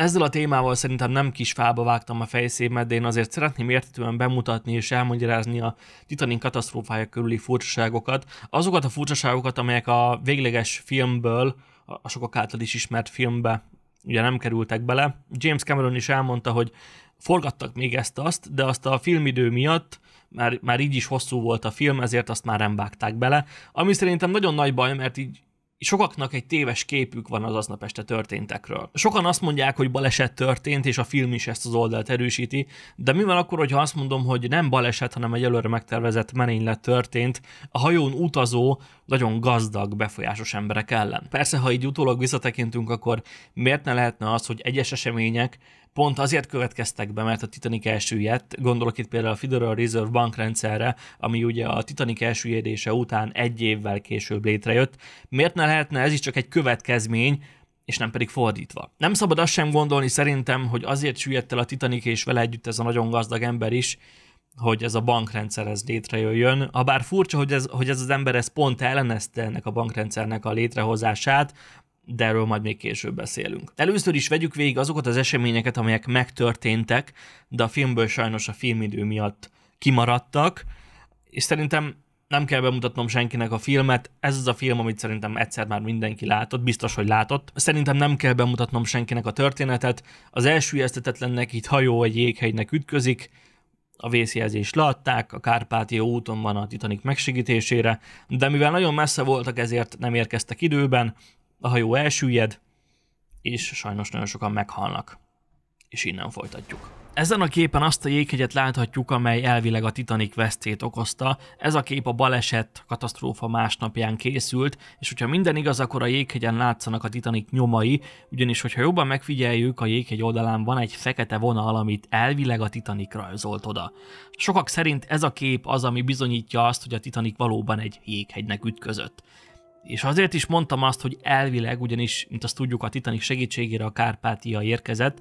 Ezzel a témával szerintem nem kis fába vágtam a fejszémet, de én azért szeretném értetően bemutatni és elmagyarázni a Titanic katasztrófája körüli furcsaságokat. Azokat a furcsaságokat, amelyek a végleges filmből, a sokak által is ismert filmbe ugye nem kerültek bele. James Cameron is elmondta, hogy forgattak még ezt-azt, de azt a filmidő miatt már, már így is hosszú volt a film, ezért azt már nem vágták bele. Ami szerintem nagyon nagy baj, mert így sokaknak egy téves képük van az aznap este történtekről. Sokan azt mondják, hogy baleset történt, és a film is ezt az oldalt erősíti, de mi van akkor, hogyha azt mondom, hogy nem baleset, hanem egy előre megtervezett merénylet történt, a hajón utazó nagyon gazdag, befolyásos emberek ellen. Persze, ha így utólag visszatekintünk, akkor miért ne lehetne az, hogy egyes események pont azért következtek be, mert a Titanic elsüllyedt, gondolok itt például a Federal Reserve Bank rendszerre, ami ugye a Titanic elsüllyedése után egy évvel később létrejött. Miért ne lehetne ez is csak egy következmény, és nem pedig fordítva. Nem szabad azt sem gondolni szerintem, hogy azért süllyedt el a Titanic és vele együtt ez a nagyon gazdag ember is, hogy ez a bankrendszer ez létrejöjjön. Habár furcsa, hogy ez, hogy ez az ember ez pont ellenezte ennek a bankrendszernek a létrehozását, de erről majd még később beszélünk. Először is vegyük végig azokat az eseményeket, amelyek megtörténtek, de a filmből sajnos a filmidő miatt kimaradtak, és szerintem nem kell bemutatnom senkinek a filmet, ez az a film, amit szerintem egyszer már mindenki látott, biztos, hogy látott. Szerintem nem kell bemutatnom senkinek a történetet, az elsüllyesztetetlennek itt hajó egy jéghegynek ütközik, a vészjelzést leadták, a Kárpátia úton van a Titanic megsegítésére, de mivel nagyon messze voltak, ezért nem érkeztek időben, a hajó elsüllyed, és sajnos nagyon sokan meghalnak. És innen folytatjuk. Ezen a képen azt a jéghegyet láthatjuk, amely elvileg a Titanic vesztét okozta. Ez a kép a baleset katasztrófa másnapján készült, és hogyha minden igaz, akkor a jéghegyen látszanak a Titanic nyomai, ugyanis hogyha jobban megfigyeljük, a jéghegy oldalán van egy fekete vonal, amit elvileg a Titanic rajzolt oda. Sokak szerint ez a kép az, ami bizonyítja azt, hogy a Titanic valóban egy jéghegynek ütközött. És azért is mondtam azt, hogy elvileg, ugyanis, mint azt tudjuk, a Titanic segítségére a Kárpátia érkezett,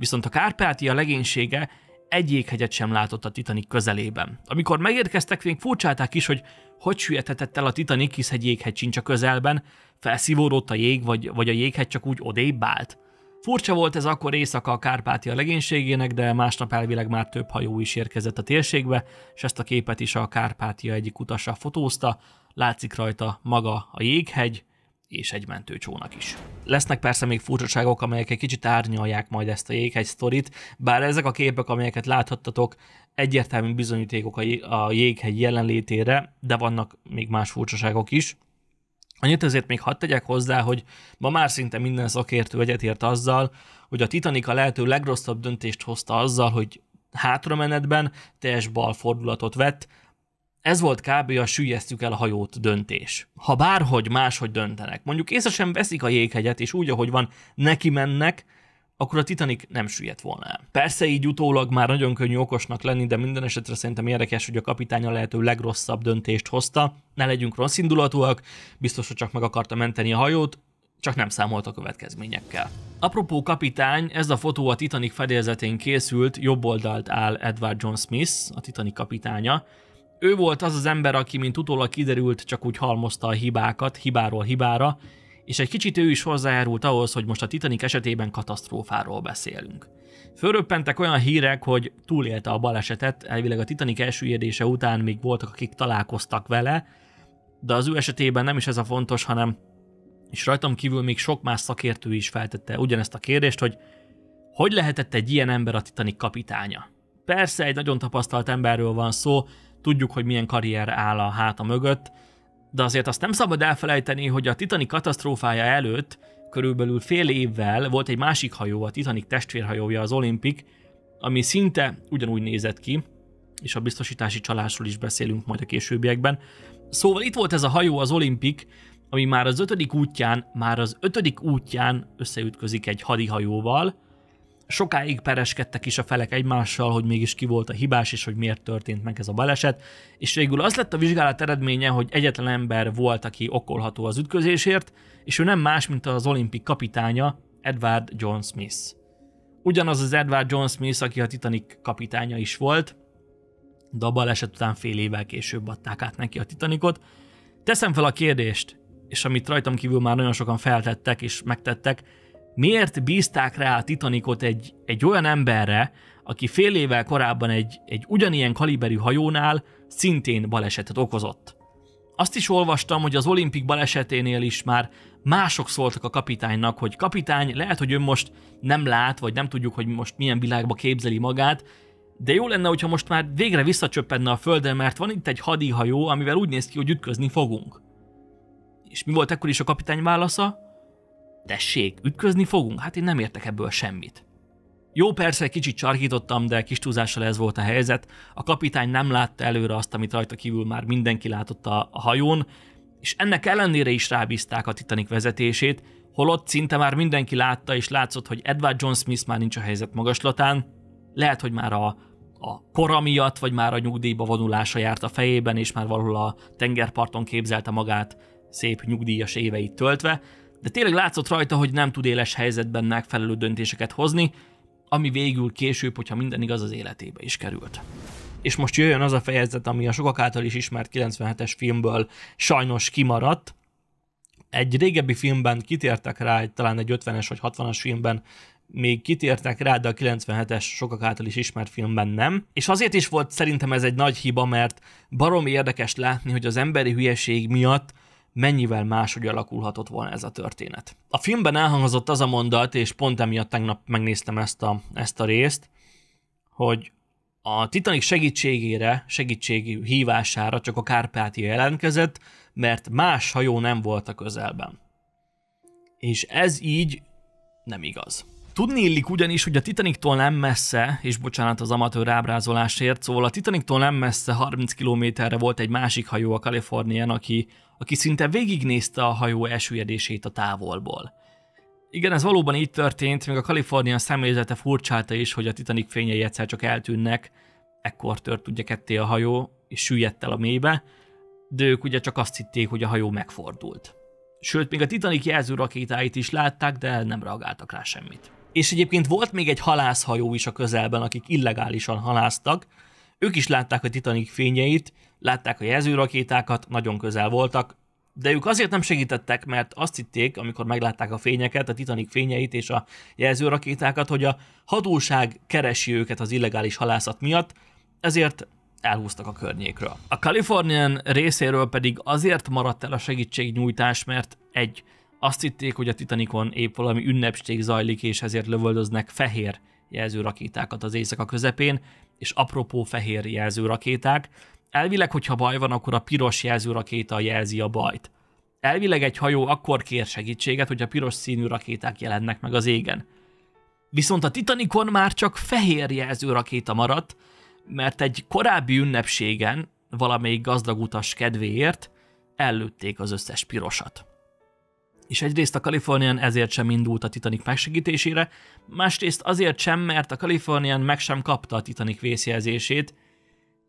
Viszont a Kárpátia legénysége egy jéghegyet sem látott a Titanic közelében. Amikor megérkeztek, még furcsálták is, hogy hogy süllyedhetett el a Titanic, hisz egy jéghegy sincs a közelben, felszívódott a jég, vagy, vagy a jéghegy csak úgy odébb állt. Furcsa volt ez akkor éjszaka a Kárpátia legénységének, de másnap elvileg már több hajó is érkezett a térségbe, és ezt a képet is a Kárpátia egyik utasa fotózta, látszik rajta maga a jéghegy, és egy mentőcsónak is. Lesznek persze még furcsaságok, amelyek egy kicsit árnyalják majd ezt a jéghegy sztorit, bár ezek a képek, amelyeket láthattatok, egyértelmű bizonyítékok a jéghegy jelenlétére, de vannak még más furcsaságok is. Annyit azért még hadd tegyek hozzá, hogy ma már szinte minden szakértő egyetért azzal, hogy a Titanic a lehető legrosszabb döntést hozta azzal, hogy hátramenetben teljes bal fordulatot vett, ez volt kb. a süllyesztjük el a hajót döntés. Ha bárhogy máshogy döntenek, mondjuk észre sem veszik a jéghegyet, és úgy, ahogy van, neki mennek, akkor a Titanic nem süllyedt volna el. Persze így utólag már nagyon könnyű okosnak lenni, de minden esetre szerintem érdekes, hogy a kapitány a lehető legrosszabb döntést hozta. Ne legyünk rossz indulatúak, biztos, hogy csak meg akarta menteni a hajót, csak nem számolt a következményekkel. Apropó kapitány, ez a fotó a Titanic fedélzetén készült, jobb oldalt áll Edward John Smith, a Titanic kapitánya, ő volt az az ember, aki, mint utólag kiderült, csak úgy halmozta a hibákat, hibáról hibára, és egy kicsit ő is hozzájárult ahhoz, hogy most a Titanic esetében katasztrófáról beszélünk. Fölröppentek olyan hírek, hogy túlélte a balesetet, elvileg a Titanic elsüllyedése után még voltak, akik találkoztak vele, de az ő esetében nem is ez a fontos, hanem és rajtam kívül még sok más szakértő is feltette ugyanezt a kérdést, hogy hogy lehetett egy ilyen ember a Titanic kapitánya? Persze egy nagyon tapasztalt emberről van szó, tudjuk, hogy milyen karrier áll a háta mögött, de azért azt nem szabad elfelejteni, hogy a Titanic katasztrófája előtt körülbelül fél évvel volt egy másik hajó, a Titanic testvérhajója, az Olympic, ami szinte ugyanúgy nézett ki, és a biztosítási csalásról is beszélünk majd a későbbiekben. Szóval itt volt ez a hajó, az Olympic, ami már az ötödik útján, már az ötödik útján összeütközik egy hadihajóval, Sokáig pereskedtek is a felek egymással, hogy mégis ki volt a hibás, és hogy miért történt meg ez a baleset, és végül az lett a vizsgálat eredménye, hogy egyetlen ember volt, aki okolható az ütközésért, és ő nem más, mint az olimpik kapitánya, Edward John Smith. Ugyanaz az Edward John Smith, aki a Titanic kapitánya is volt, de a baleset után fél évvel később adták át neki a Titanicot. Teszem fel a kérdést, és amit rajtam kívül már nagyon sokan feltettek és megtettek, Miért bízták rá a Titanicot egy, egy olyan emberre, aki fél évvel korábban egy, egy ugyanilyen kaliberű hajónál szintén balesetet okozott? Azt is olvastam, hogy az olimpik baleseténél is már mások szóltak a kapitánynak, hogy kapitány, lehet, hogy ön most nem lát, vagy nem tudjuk, hogy most milyen világba képzeli magát, de jó lenne, hogyha most már végre visszacsöppenne a földre, mert van itt egy hadihajó, amivel úgy néz ki, hogy ütközni fogunk. És mi volt ekkor is a kapitány válasza? tessék, ütközni fogunk? Hát én nem értek ebből semmit. Jó, persze, kicsit csarkítottam, de kis túlzással ez volt a helyzet. A kapitány nem látta előre azt, amit rajta kívül már mindenki látott a hajón, és ennek ellenére is rábízták a Titanic vezetését, holott szinte már mindenki látta és látszott, hogy Edward John Smith már nincs a helyzet magaslatán. Lehet, hogy már a, a kora miatt, vagy már a nyugdíjba vonulása járt a fejében, és már valahol a tengerparton képzelte magát szép nyugdíjas éveit töltve, de tényleg látszott rajta, hogy nem tud éles helyzetben megfelelő döntéseket hozni, ami végül később, hogyha minden igaz, az életébe is került. És most jöjjön az a fejezet, ami a sokak által is ismert 97-es filmből sajnos kimaradt. Egy régebbi filmben kitértek rá, talán egy 50-es vagy 60-as filmben még kitértek rá, de a 97-es sokak által is ismert filmben nem. És azért is volt szerintem ez egy nagy hiba, mert barom érdekes látni, hogy az emberi hülyeség miatt mennyivel máshogy alakulhatott volna ez a történet. A filmben elhangzott az a mondat, és pont emiatt tegnap megnéztem ezt a, ezt a részt, hogy a Titanic segítségére, segítségű hívására csak a Kárpátia jelentkezett, mert más hajó nem volt a közelben. És ez így nem igaz. Tudni illik ugyanis, hogy a titanic nem messze, és bocsánat az amatőr ábrázolásért, szóval a titanic nem messze 30 kilométerre volt egy másik hajó a Kalifornián, aki, aki szinte végignézte a hajó esőjedését a távolból. Igen, ez valóban így történt, még a Kalifornia szemlézete furcsálta is, hogy a Titanic fényei egyszer csak eltűnnek, ekkor tört ugye ketté a hajó, és süllyedt el a mélybe, de ők ugye csak azt hitték, hogy a hajó megfordult. Sőt, még a Titanic rakétáit is látták, de nem reagáltak rá semmit. És egyébként volt még egy halászhajó is a közelben, akik illegálisan halásztak. Ők is látták a Titanic fényeit, látták a jelzőrakétákat, nagyon közel voltak, de ők azért nem segítettek, mert azt hitték, amikor meglátták a fényeket, a Titanic fényeit és a jelzőrakétákat, hogy a hatóság keresi őket az illegális halászat miatt, ezért elhúztak a környékről. A Kalifornián részéről pedig azért maradt el a segítségnyújtás, mert egy azt hitték, hogy a Titanicon épp valami ünnepség zajlik, és ezért lövöldöznek fehér jelző rakétákat az éjszaka közepén, és apropó fehér jelző rakéták. Elvileg, hogyha baj van, akkor a piros jelző rakéta jelzi a bajt. Elvileg egy hajó akkor kér segítséget, hogy a piros színű rakéták jelennek meg az égen. Viszont a Titanicon már csak fehér jelző rakéta maradt, mert egy korábbi ünnepségen, valamelyik gazdag utas kedvéért, ellőtték az összes pirosat és egyrészt a Kalifornián ezért sem indult a Titanic megsegítésére, másrészt azért sem, mert a Kalifornián meg sem kapta a Titanic vészjelzését,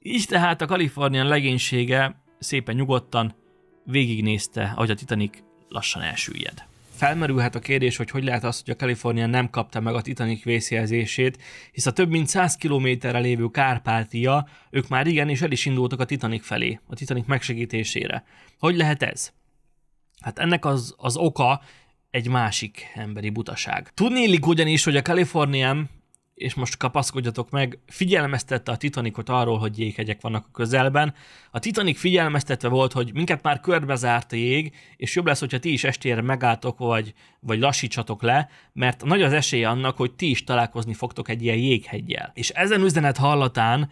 így tehát a Kalifornián legénysége szépen nyugodtan végignézte, ahogy a Titanic lassan elsüllyed. Felmerülhet a kérdés, hogy hogy lehet az, hogy a Kalifornia nem kapta meg a Titanic vészjelzését, hisz a több mint 100 kilométerre lévő Kárpátia, ők már és el is indultak a Titanic felé, a Titanic megsegítésére. Hogy lehet ez? Hát ennek az, az oka egy másik emberi butaság. Tudnélik ugyanis, hogy a Kalifornián, és most kapaszkodjatok meg, figyelmeztette a Titanicot arról, hogy jéghegyek vannak a közelben. A Titanic figyelmeztetve volt, hogy minket már körbezárt a jég, és jobb lesz, hogyha ti is estére megálltok, vagy, vagy lassítsatok le, mert nagy az esély annak, hogy ti is találkozni fogtok egy ilyen jéghegyjel. És ezen üzenet hallatán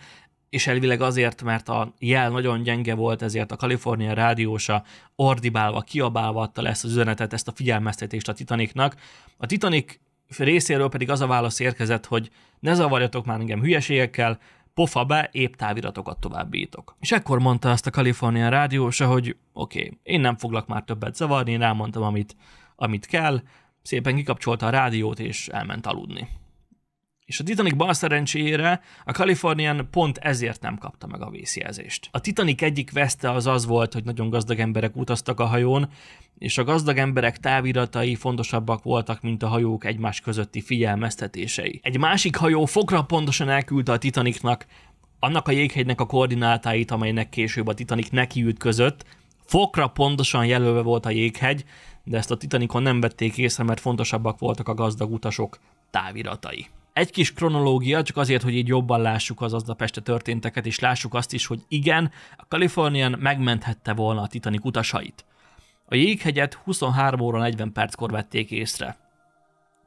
és elvileg azért, mert a jel nagyon gyenge volt, ezért a Kalifornia rádiósa ordibálva, kiabálva adta le ezt az üzenetet, ezt a figyelmeztetést a Titanicnak. A Titanic részéről pedig az a válasz érkezett, hogy ne zavarjatok már engem hülyeségekkel, pofa be, épp táviratokat továbbítok. És ekkor mondta azt a Kalifornia rádiósa, hogy oké, okay, én nem foglak már többet zavarni, én elmondtam, amit, amit kell, szépen kikapcsolta a rádiót és elment aludni. És a Titanic bal szerencséjére a Californian pont ezért nem kapta meg a vészjelzést. A Titanic egyik veszte az az volt, hogy nagyon gazdag emberek utaztak a hajón, és a gazdag emberek táviratai fontosabbak voltak, mint a hajók egymás közötti figyelmeztetései. Egy másik hajó fokra pontosan elküldte a Titanicnak annak a jéghegynek a koordinátáit, amelynek később a Titanic ütközött, fokra pontosan jelölve volt a jéghegy, de ezt a Titanicon nem vették észre, mert fontosabbak voltak a gazdag utasok táviratai. Egy kis kronológia, csak azért, hogy így jobban lássuk az aznap este történteket, és lássuk azt is, hogy igen, a Kalifornián megmenthette volna a Titanic utasait. A jéghegyet 23 óra 40 perckor vették észre.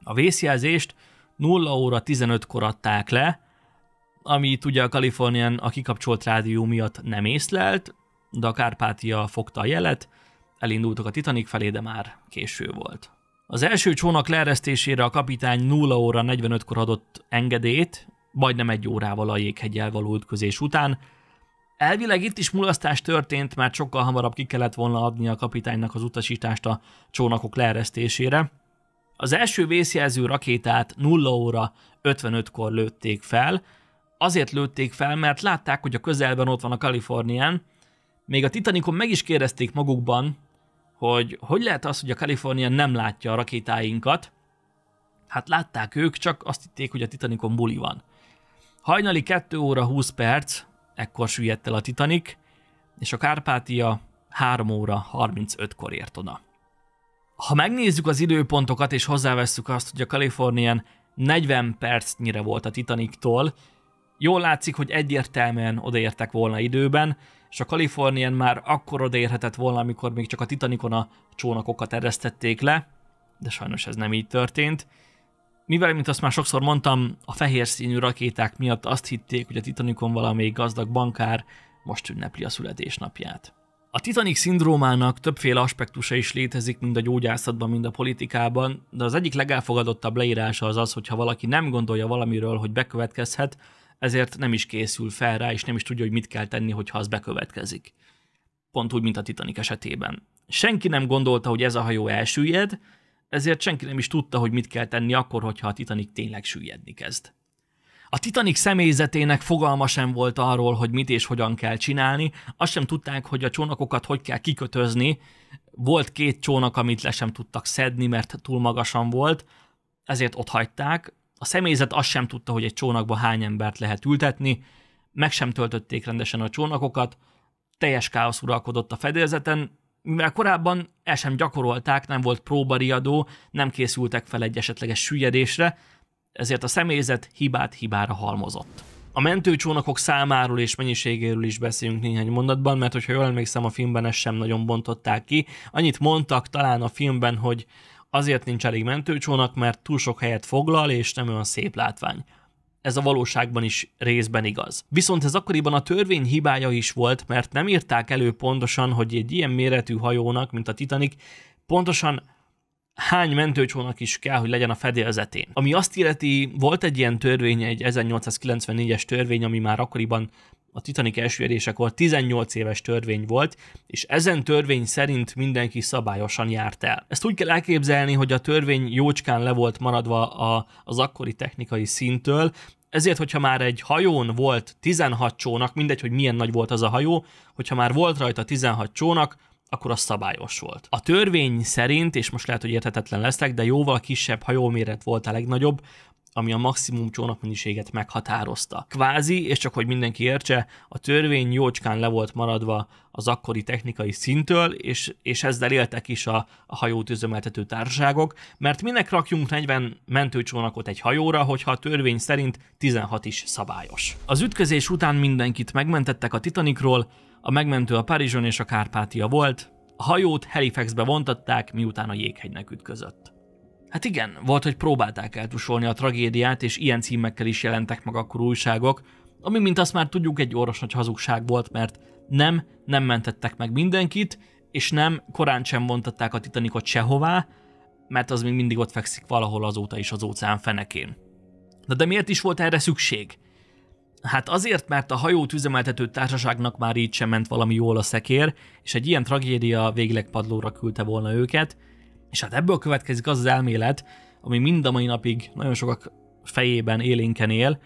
A vészjelzést 0 óra 15-kor adták le, amit ugye a Kalifornián, a kikapcsolt rádió miatt nem észlelt, de a Kárpátia fogta a jelet, elindultak a Titanic felé, de már késő volt. Az első csónak leeresztésére a kapitány 0 óra 45-kor adott engedélyt, majdnem egy órával a jéghegyel való ütközés után. Elvileg itt is mulasztás történt, mert sokkal hamarabb ki kellett volna adni a kapitánynak az utasítást a csónakok leeresztésére. Az első vészjelző rakétát 0 óra 55-kor lőtték fel, azért lőtték fel, mert látták, hogy a közelben ott van a Kalifornián. Még a Titanicon meg is kérdezték magukban, hogy hogy lehet az, hogy a Kalifornia nem látja a rakétáinkat. Hát látták ők, csak azt hitték, hogy a Titanicon buli van. Hajnali 2 óra 20 perc, ekkor süllyedt el a Titanic, és a Kárpátia 3 óra 35-kor ért oda. Ha megnézzük az időpontokat, és hozzávesszük azt, hogy a Kalifornián 40 percnyire volt a Titaniktól, jól látszik, hogy egyértelműen odaértek volna időben, és a Kalifornián már akkor odaérhetett volna, amikor még csak a Titanicon a csónakokat eresztették le, de sajnos ez nem így történt. Mivel, mint azt már sokszor mondtam, a fehér színű rakéták miatt azt hitték, hogy a Titanicon valamelyik gazdag bankár most ünnepli a születésnapját. A Titanic szindrómának többféle aspektusa is létezik, mind a gyógyászatban, mind a politikában, de az egyik legelfogadottabb leírása az az, hogyha valaki nem gondolja valamiről, hogy bekövetkezhet, ezért nem is készül fel rá, és nem is tudja, hogy mit kell tenni, hogyha az bekövetkezik. Pont úgy, mint a Titanic esetében. Senki nem gondolta, hogy ez a hajó elsüllyed, ezért senki nem is tudta, hogy mit kell tenni akkor, hogyha a Titanic tényleg süllyedni kezd. A Titanic személyzetének fogalma sem volt arról, hogy mit és hogyan kell csinálni, azt sem tudták, hogy a csónakokat hogy kell kikötözni. Volt két csónak, amit le sem tudtak szedni, mert túl magasan volt, ezért ott hagyták. A személyzet azt sem tudta, hogy egy csónakba hány embert lehet ültetni, meg sem töltötték rendesen a csónakokat, teljes káosz uralkodott a fedélzeten, mivel korábban el sem gyakorolták, nem volt próbariadó, nem készültek fel egy esetleges süllyedésre, ezért a személyzet hibát hibára halmozott. A mentőcsónakok számáról és mennyiségéről is beszéljünk néhány mondatban, mert hogyha jól emlékszem, a filmben ezt sem nagyon bontották ki. Annyit mondtak talán a filmben, hogy Azért nincs elég mentőcsónak, mert túl sok helyet foglal, és nem olyan szép látvány. Ez a valóságban is részben igaz. Viszont ez akkoriban a törvény hibája is volt, mert nem írták elő pontosan, hogy egy ilyen méretű hajónak, mint a Titanic, pontosan hány mentőcsónak is kell, hogy legyen a fedélzetén. Ami azt illeti, volt egy ilyen törvény, egy 1894-es törvény, ami már akkoriban a Titanic elsőrésekor 18 éves törvény volt, és ezen törvény szerint mindenki szabályosan járt el. Ezt úgy kell elképzelni, hogy a törvény jócskán le volt maradva a, az akkori technikai szintől, ezért, hogyha már egy hajón volt 16 csónak, mindegy, hogy milyen nagy volt az a hajó, hogyha már volt rajta 16 csónak, akkor az szabályos volt. A törvény szerint, és most lehet, hogy érthetetlen leszek, de jóval kisebb hajóméret volt a legnagyobb, ami a maximum csónakmennyiséget meghatározta. Kvázi, és csak hogy mindenki értse, a törvény jócskán le volt maradva az akkori technikai szintől, és, és ezzel éltek is a, a hajót üzemeltető társaságok, mert minek rakjunk 40 mentőcsónakot egy hajóra, hogyha a törvény szerint 16 is szabályos. Az ütközés után mindenkit megmentettek a Titanicról, a megmentő a Parizson és a Kárpátia volt, a hajót Halifaxbe vontatták, miután a jéghegynek ütközött. Hát igen, volt, hogy próbálták eltusolni a tragédiát, és ilyen címekkel is jelentek meg akkor újságok, ami, mint azt már tudjuk, egy orvos nagy hazugság volt, mert nem, nem mentettek meg mindenkit, és nem, korán sem vontatták a titanikot sehová, mert az még mindig ott fekszik valahol azóta is az óceán fenekén. Na de miért is volt erre szükség? Hát azért, mert a hajót üzemeltető társaságnak már így sem ment valami jól a szekér, és egy ilyen tragédia végleg padlóra küldte volna őket, és hát ebből következik az az elmélet, ami mind a mai napig nagyon sokak fejében élénken él,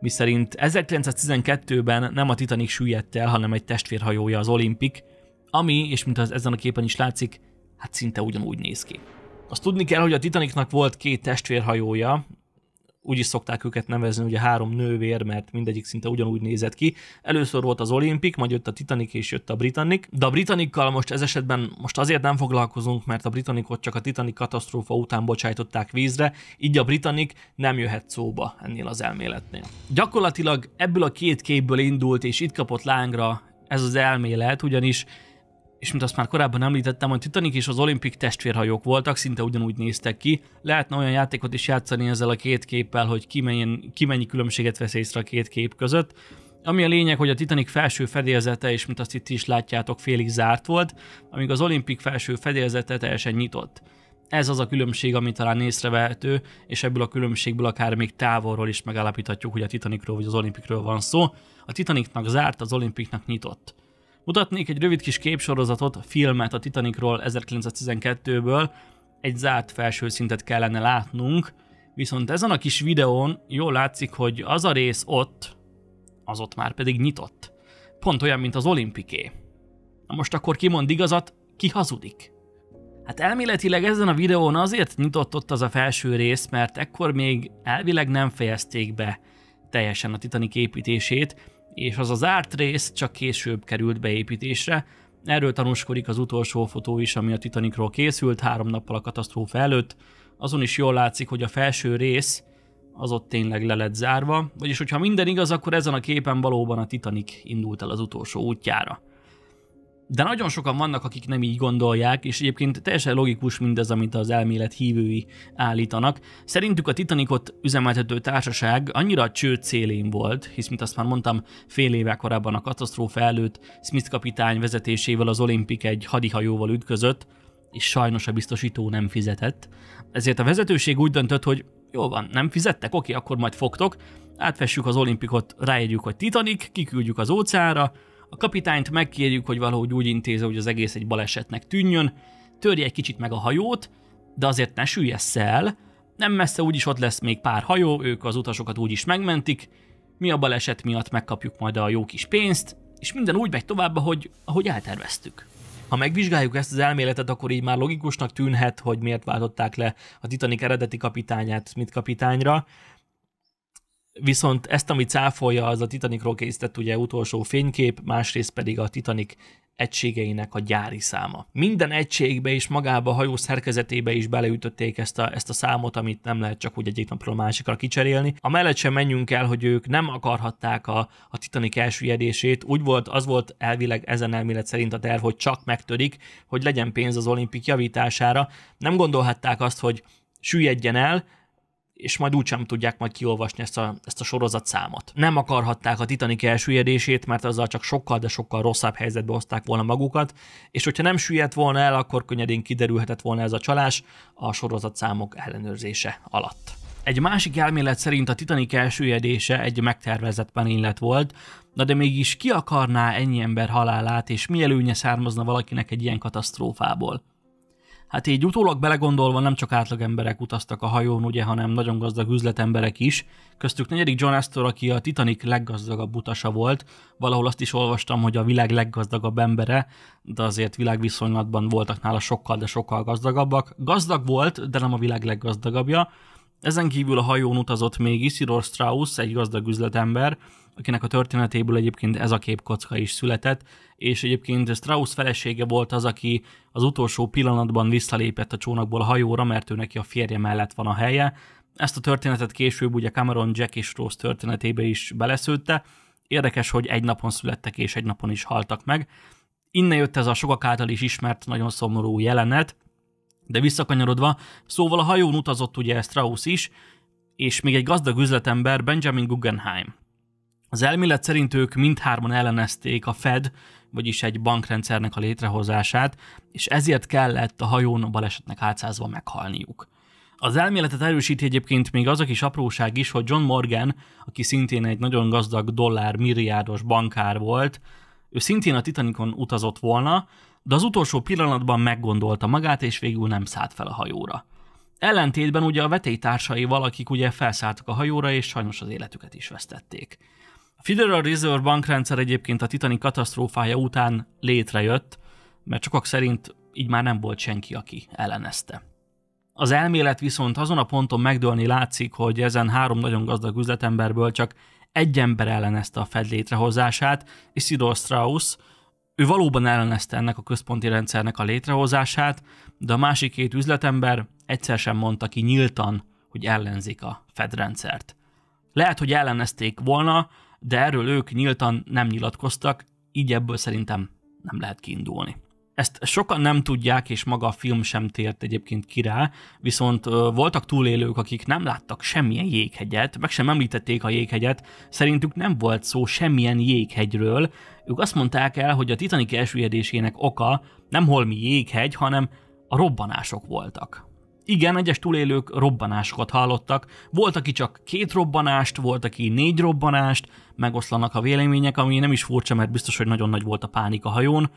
miszerint 1912-ben nem a Titanic süllyedt el, hanem egy testvérhajója az Olympic, ami, és mint az ezen a képen is látszik, hát szinte ugyanúgy néz ki. Azt tudni kell, hogy a Titanicnak volt két testvérhajója, úgy is szokták őket nevezni, ugye három nővér, mert mindegyik szinte ugyanúgy nézett ki. Először volt az Olimpik, majd jött a Titanic és jött a Britannic, de a Britannikkal most ez esetben most azért nem foglalkozunk, mert a Britannicot csak a Titanic katasztrófa után bocsájtották vízre, így a Britannic nem jöhet szóba ennél az elméletnél. Gyakorlatilag ebből a két képből indult, és itt kapott lángra ez az elmélet, ugyanis és mint azt már korábban említettem, a Titanic és az Olimpik testvérhajók voltak, szinte ugyanúgy néztek ki. Lehetne olyan játékot is játszani ezzel a két képpel, hogy ki, menjen, ki mennyi különbséget vesz észre a két kép között. Ami a lényeg, hogy a Titanic felső fedélzete, és mint azt itt is látjátok, félig zárt volt, amíg az Olimpik felső fedélzete teljesen nyitott. Ez az a különbség, ami talán észrevehető, és ebből a különbségből akár még távolról is megállapíthatjuk, hogy a Titanicról vagy az Olimpikről van szó. A Titanicnak zárt, az Olimpiknak nyitott. Mutatnék egy rövid kis képsorozatot, filmet a Titanicról 1912-ből, egy zárt felső szintet kellene látnunk, viszont ezen a kis videón jól látszik, hogy az a rész ott, az ott már pedig nyitott. Pont olyan, mint az olimpiké. Na most akkor ki mond igazat, ki hazudik? Hát elméletileg ezen a videón azért nyitott ott az a felső rész, mert ekkor még elvileg nem fejezték be teljesen a Titanic építését, és az az árt rész csak később került beépítésre. Erről tanúskodik az utolsó fotó is, ami a Titanicról készült három nappal a katasztrófa előtt. Azon is jól látszik, hogy a felső rész az ott tényleg le lett zárva, vagyis hogyha minden igaz, akkor ezen a képen valóban a Titanic indult el az utolsó útjára de nagyon sokan vannak, akik nem így gondolják, és egyébként teljesen logikus mindez, amit az elmélet hívői állítanak. Szerintük a Titanicot üzemeltető társaság annyira cső célén volt, hisz mint azt már mondtam, fél éve korábban a katasztrófa előtt Smith kapitány vezetésével az Olimpik egy hadihajóval ütközött, és sajnos a biztosító nem fizetett. Ezért a vezetőség úgy döntött, hogy jó van, nem fizettek, oké, akkor majd fogtok, átfessük az olimpikot, ráírjuk, hogy Titanic, kiküldjük az óceánra, a kapitányt megkérjük, hogy valahogy úgy intézze, hogy az egész egy balesetnek tűnjön, törje egy kicsit meg a hajót, de azért ne süllyessz el, nem messze úgyis ott lesz még pár hajó, ők az utasokat úgyis megmentik, mi a baleset miatt megkapjuk majd a jó kis pénzt, és minden úgy megy tovább, ahogy, ahogy elterveztük. Ha megvizsgáljuk ezt az elméletet, akkor így már logikusnak tűnhet, hogy miért váltották le a Titanic eredeti kapitányát mint kapitányra, Viszont ezt, amit cáfolja, az a Titanicról készített ugye utolsó fénykép, másrészt pedig a Titanic egységeinek a gyári száma. Minden egységbe és magába a hajó szerkezetébe is beleütötték ezt a, ezt a számot, amit nem lehet csak úgy egyik napról másikra kicserélni. mellett sem menjünk el, hogy ők nem akarhatták a, a Titanic elsüllyedését. Úgy volt, az volt elvileg ezen elmélet szerint a terv, hogy csak megtörik, hogy legyen pénz az olimpik javítására. Nem gondolhatták azt, hogy süllyedjen el, és majd sem tudják majd kiolvasni ezt a, ezt a sorozat számot. Nem akarhatták a Titanic elsüllyedését, mert azzal csak sokkal, de sokkal rosszabb helyzetbe hozták volna magukat, és hogyha nem süllyedt volna el, akkor könnyedén kiderülhetett volna ez a csalás a sorozat számok ellenőrzése alatt. Egy másik elmélet szerint a Titanic elsüllyedése egy megtervezett merénylet volt, na de mégis ki akarná ennyi ember halálát, és mi előnye származna valakinek egy ilyen katasztrófából? Hát így utólag belegondolva nem csak átlag emberek utaztak a hajón, ugye, hanem nagyon gazdag üzletemberek is. Köztük negyedik John Astor, aki a Titanic leggazdagabb utasa volt. Valahol azt is olvastam, hogy a világ leggazdagabb embere, de azért világviszonylatban voltak nála sokkal, de sokkal gazdagabbak. Gazdag volt, de nem a világ leggazdagabbja ezen kívül a hajón utazott még Isidor Strauss, egy gazdag üzletember, akinek a történetéből egyébként ez a képkocka is született, és egyébként Strauss felesége volt az, aki az utolsó pillanatban visszalépett a csónakból a hajóra, mert ő neki a férje mellett van a helye. Ezt a történetet később ugye Cameron Jack és Rose történetébe is beleszőtte. Érdekes, hogy egy napon születtek és egy napon is haltak meg. Innen jött ez a sokak által is ismert, nagyon szomorú jelenet, de visszakanyarodva, szóval a hajón utazott ugye Strauss is, és még egy gazdag üzletember Benjamin Guggenheim. Az elmélet szerint ők mindhárman ellenezték a Fed, vagyis egy bankrendszernek a létrehozását, és ezért kellett a hajón a balesetnek átszázva meghalniuk. Az elméletet erősíti egyébként még az a kis apróság is, hogy John Morgan, aki szintén egy nagyon gazdag dollár milliárdos bankár volt, ő szintén a Titanicon utazott volna, de az utolsó pillanatban meggondolta magát, és végül nem szállt fel a hajóra. Ellentétben ugye a vetélytársai valakik ugye felszálltak a hajóra, és sajnos az életüket is vesztették. A Federal Reserve bankrendszer egyébként a titani katasztrófája után létrejött, mert sokak szerint így már nem volt senki, aki ellenezte. Az elmélet viszont azon a ponton megdőlni látszik, hogy ezen három nagyon gazdag üzletemberből csak egy ember ellenezte a Fed létrehozását, Isidor Strauss, ő valóban ellenezte ennek a központi rendszernek a létrehozását, de a másik két üzletember egyszer sem mondta ki nyíltan, hogy ellenzik a Fed rendszert. Lehet, hogy ellenezték volna, de erről ők nyíltan nem nyilatkoztak, így ebből szerintem nem lehet kiindulni. Ezt sokan nem tudják, és maga a film sem tért egyébként ki rá, viszont voltak túlélők, akik nem láttak semmilyen jéghegyet, meg sem említették a jéghegyet, szerintük nem volt szó semmilyen jéghegyről. Ők azt mondták el, hogy a Titanic elsüllyedésének oka nem holmi jéghegy, hanem a robbanások voltak. Igen, egyes túlélők robbanásokat hallottak, volt, aki csak két robbanást, volt, aki négy robbanást, megoszlanak a vélemények, ami nem is furcsa, mert biztos, hogy nagyon nagy volt a pánik a hajón,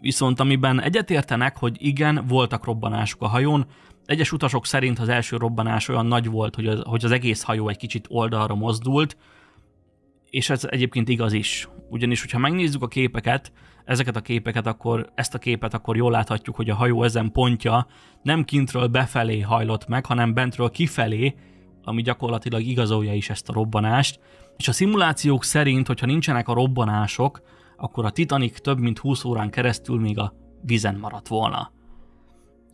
Viszont amiben egyetértenek, hogy igen, voltak robbanások a hajón, egyes utasok szerint az első robbanás olyan nagy volt, hogy az, hogy az egész hajó egy kicsit oldalra mozdult, és ez egyébként igaz is. Ugyanis, hogyha megnézzük a képeket, ezeket a képeket, akkor ezt a képet akkor jól láthatjuk, hogy a hajó ezen pontja nem kintről befelé hajlott meg, hanem bentről kifelé, ami gyakorlatilag igazolja is ezt a robbanást. És a szimulációk szerint, hogyha nincsenek a robbanások, akkor a Titanic több mint 20 órán keresztül még a vizen maradt volna.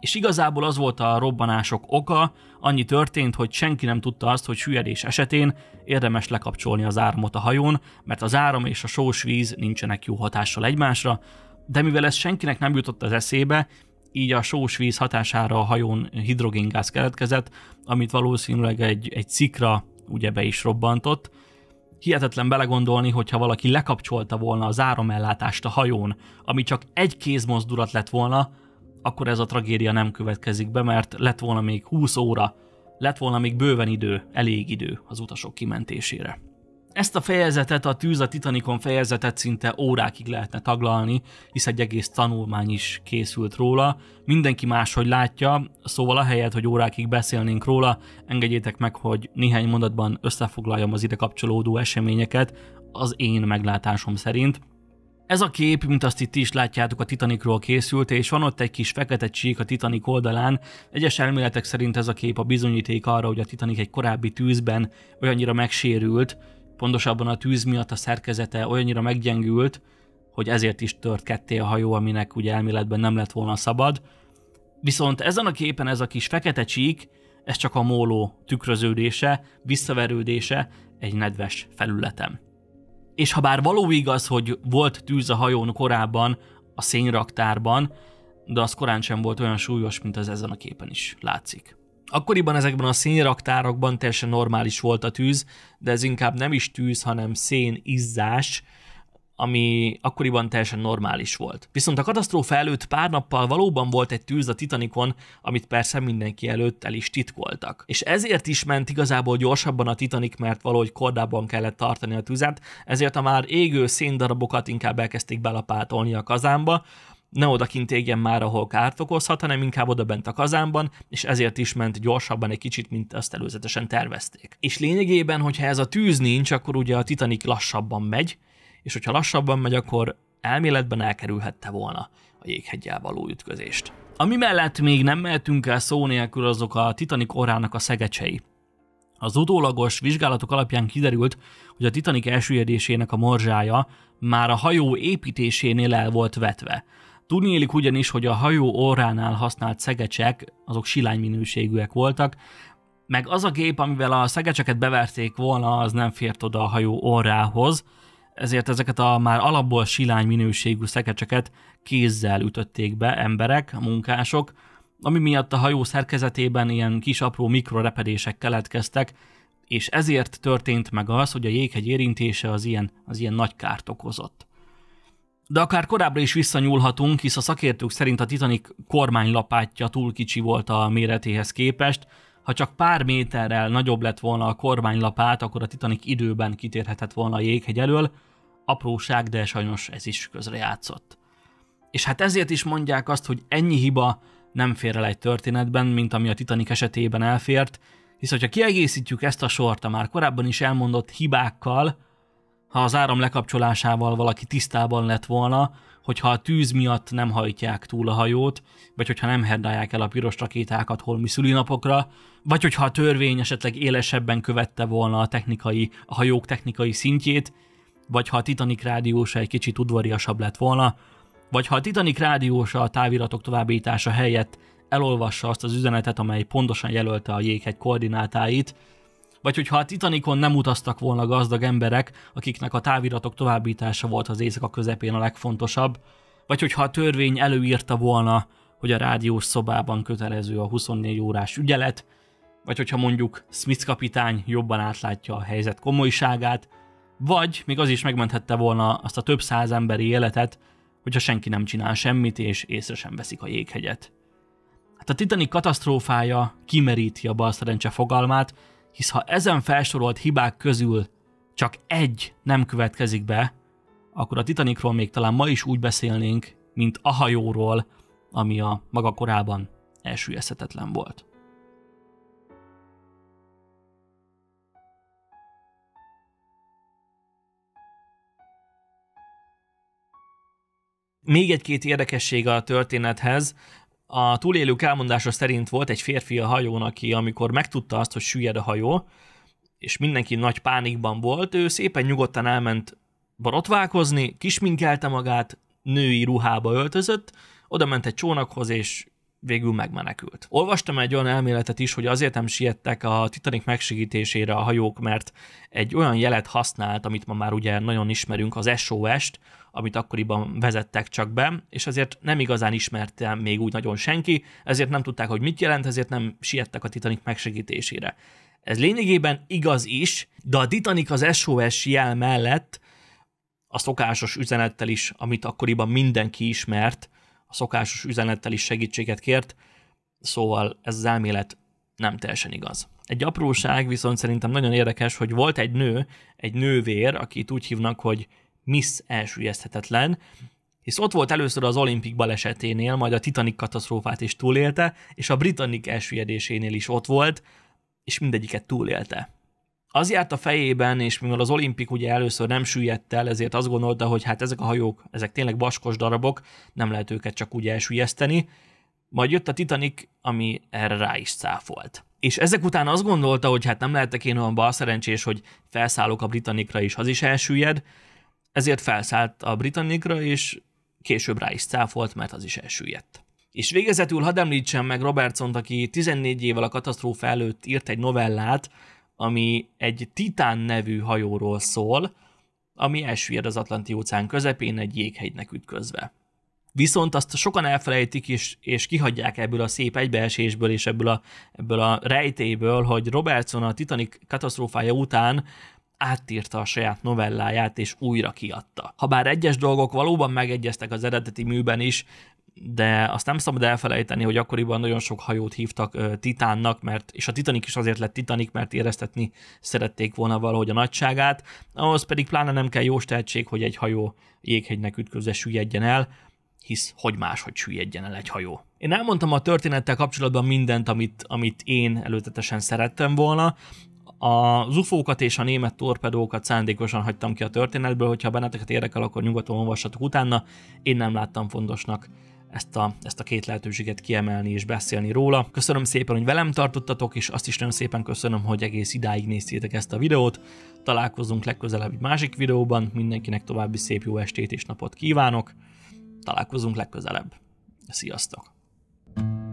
És igazából az volt a robbanások oka, annyi történt, hogy senki nem tudta azt, hogy süllyedés esetén érdemes lekapcsolni az áramot a hajón, mert az áram és a sós víz nincsenek jó hatással egymásra, de mivel ez senkinek nem jutott az eszébe, így a sós víz hatására a hajón hidrogéngáz keletkezett, amit valószínűleg egy, egy cikra ugye be is robbantott, hihetetlen belegondolni, hogyha valaki lekapcsolta volna az áramellátást a hajón, ami csak egy kézmozdulat lett volna, akkor ez a tragédia nem következik be, mert lett volna még 20 óra, lett volna még bőven idő, elég idő az utasok kimentésére. Ezt a fejezetet, a Tűz a Titanikon fejezetet szinte órákig lehetne taglalni, hisz egy egész tanulmány is készült róla. Mindenki máshogy látja, szóval ahelyett, hogy órákig beszélnénk róla, engedjétek meg, hogy néhány mondatban összefoglaljam az ide kapcsolódó eseményeket az én meglátásom szerint. Ez a kép, mint azt itt is látjátok, a Titanicról készült, és van ott egy kis fekete csík a Titanic oldalán. Egyes elméletek szerint ez a kép a bizonyíték arra, hogy a Titanic egy korábbi tűzben olyannyira megsérült, pontosabban a tűz miatt a szerkezete olyannyira meggyengült, hogy ezért is tört ketté a hajó, aminek ugye elméletben nem lett volna szabad. Viszont ezen a képen ez a kis fekete csík, ez csak a móló tükröződése, visszaverődése egy nedves felületem. És ha bár való igaz, hogy volt tűz a hajón korábban, a szénraktárban, de az korán sem volt olyan súlyos, mint az ezen a képen is látszik. Akkoriban ezekben a szénraktárokban teljesen normális volt a tűz, de ez inkább nem is tűz, hanem szénizzás, ami akkoriban teljesen normális volt. Viszont a katasztrófa előtt pár nappal valóban volt egy tűz a Titanikon, amit persze mindenki előtt el is titkoltak. És ezért is ment igazából gyorsabban a Titanic, mert valahogy kordában kellett tartani a tüzet, ezért a már égő széndarabokat inkább elkezdték belapátolni a kazánba, ne odakint égjen már, ahol kárt okozhat, hanem inkább odabent a kazánban, és ezért is ment gyorsabban egy kicsit, mint azt előzetesen tervezték. És lényegében, hogyha ez a tűz nincs, akkor ugye a Titanic lassabban megy, és hogyha lassabban megy, akkor elméletben elkerülhette volna a jéghegyel való ütközést. Ami mellett még nem mehetünk el szó nélkül azok a Titanic orrának a szegecsei. Az utólagos vizsgálatok alapján kiderült, hogy a Titanic elsüllyedésének a morzsája már a hajó építésénél el volt vetve élik ugyanis, hogy a hajó orránál használt szegecsek, azok silány minőségűek voltak, meg az a gép, amivel a szegecseket beverték volna, az nem fért oda a hajó orrához, ezért ezeket a már alapból silány minőségű szegecseket kézzel ütötték be emberek, munkások, ami miatt a hajó szerkezetében ilyen kis apró mikrorepedések keletkeztek, és ezért történt meg az, hogy a jéghegy érintése az ilyen, az ilyen nagy kárt okozott. De akár korábbra is visszanyúlhatunk, hisz a szakértők szerint a Titanic kormánylapátja túl kicsi volt a méretéhez képest. Ha csak pár méterrel nagyobb lett volna a kormánylapát, akkor a Titanic időben kitérhetett volna a jéghegy elől. Apróság, de sajnos ez is közrejátszott. És hát ezért is mondják azt, hogy ennyi hiba nem fér el egy történetben, mint ami a Titanic esetében elfért, hisz ha kiegészítjük ezt a sort a már korábban is elmondott hibákkal, ha az áram lekapcsolásával valaki tisztában lett volna, hogyha a tűz miatt nem hajtják túl a hajót, vagy hogyha nem herdálják el a piros rakétákat holmi szülinapokra, vagy hogyha a törvény esetleg élesebben követte volna a, technikai, a hajók technikai szintjét, vagy ha a Titanic rádiósa egy kicsit udvariasabb lett volna, vagy ha a Titanic rádiósa a táviratok továbbítása helyett elolvassa azt az üzenetet, amely pontosan jelölte a jéghegy koordinátáit, vagy hogyha a Titanicon nem utaztak volna gazdag emberek, akiknek a táviratok továbbítása volt az éjszaka közepén a legfontosabb, vagy hogyha a törvény előírta volna, hogy a rádiós szobában kötelező a 24 órás ügyelet, vagy hogyha mondjuk Smith kapitány jobban átlátja a helyzet komolyságát, vagy még az is megmenthette volna azt a több száz emberi életet, hogyha senki nem csinál semmit és észre sem veszik a jéghegyet. Hát a Titanic katasztrófája kimeríti a bal szerencse fogalmát, hisz ha ezen felsorolt hibák közül csak egy nem következik be, akkor a Titanicról még talán ma is úgy beszélnénk, mint a hajóról, ami a maga korában elsülyezhetetlen volt. Még egy-két érdekesség a történethez, a túlélők elmondása szerint volt egy férfi a hajón, aki amikor megtudta azt, hogy süllyed a hajó, és mindenki nagy pánikban volt, ő szépen nyugodtan elment barotválkozni, kisminkelte magát, női ruhába öltözött, oda ment egy csónakhoz, és végül megmenekült. Olvastam egy olyan elméletet is, hogy azért nem siettek a Titanic megsegítésére a hajók, mert egy olyan jelet használt, amit ma már ugye nagyon ismerünk, az SOS-t, amit akkoriban vezettek csak be, és ezért nem igazán ismerte még úgy nagyon senki, ezért nem tudták, hogy mit jelent, ezért nem siettek a Titanic megsegítésére. Ez lényegében igaz is, de a Titanic az SOS jel mellett a szokásos üzenettel is, amit akkoriban mindenki ismert, szokásos üzenettel is segítséget kért, szóval ez az elmélet nem teljesen igaz. Egy apróság viszont szerintem nagyon érdekes, hogy volt egy nő, egy nővér, akit úgy hívnak, hogy Miss elsüllyeszthetetlen, hisz ott volt először az olimpik baleseténél, majd a Titanic katasztrófát is túlélte, és a Britannic elsüllyedésénél is ott volt, és mindegyiket túlélte az járt a fejében, és mivel az olimpik ugye először nem süllyedt el, ezért azt gondolta, hogy hát ezek a hajók, ezek tényleg vaskos darabok, nem lehet őket csak úgy elsüllyeszteni. Majd jött a Titanic, ami erre rá is cáfolt. És ezek után azt gondolta, hogy hát nem lehetek én olyan bal szerencsés, hogy felszállok a Britannikra is, az is elsüllyed, ezért felszállt a Britannikra, és később rá is cáfolt, mert az is elsüllyedt. És végezetül hadd említsem meg Robertson, aki 14 évvel a katasztrófa előtt írt egy novellát, ami egy Titán nevű hajóról szól, ami elsüllyed az Atlanti óceán közepén egy jéghegynek ütközve. Viszont azt sokan elfelejtik, és, és kihagyják ebből a szép egybeesésből és ebből a, ebből a rejtélyből, hogy Robertson a Titanic katasztrófája után áttírta a saját novelláját és újra kiadta. Habár egyes dolgok valóban megegyeztek az eredeti műben is, de azt nem szabad elfelejteni, hogy akkoriban nagyon sok hajót hívtak Titánnak, mert, és a Titanic is azért lett Titanic, mert éreztetni szerették volna valahogy a nagyságát, ahhoz pedig pláne nem kell jó tehetség, hogy egy hajó jéghegynek ütközve süllyedjen el, hisz hogy máshogy süllyedjen el egy hajó. Én elmondtam a történettel kapcsolatban mindent, amit, amit én előzetesen szerettem volna, A zufókat és a német torpedókat szándékosan hagytam ki a történetből, hogyha benneteket érdekel, akkor nyugodtan olvassatok utána. Én nem láttam fontosnak ezt a, ezt a két lehetőséget kiemelni és beszélni róla. Köszönöm szépen, hogy velem tartottatok, és azt is nagyon szépen köszönöm, hogy egész idáig néztétek ezt a videót. Találkozunk legközelebb egy másik videóban, mindenkinek további szép jó estét és napot kívánok. Találkozunk legközelebb. Sziasztok! thank you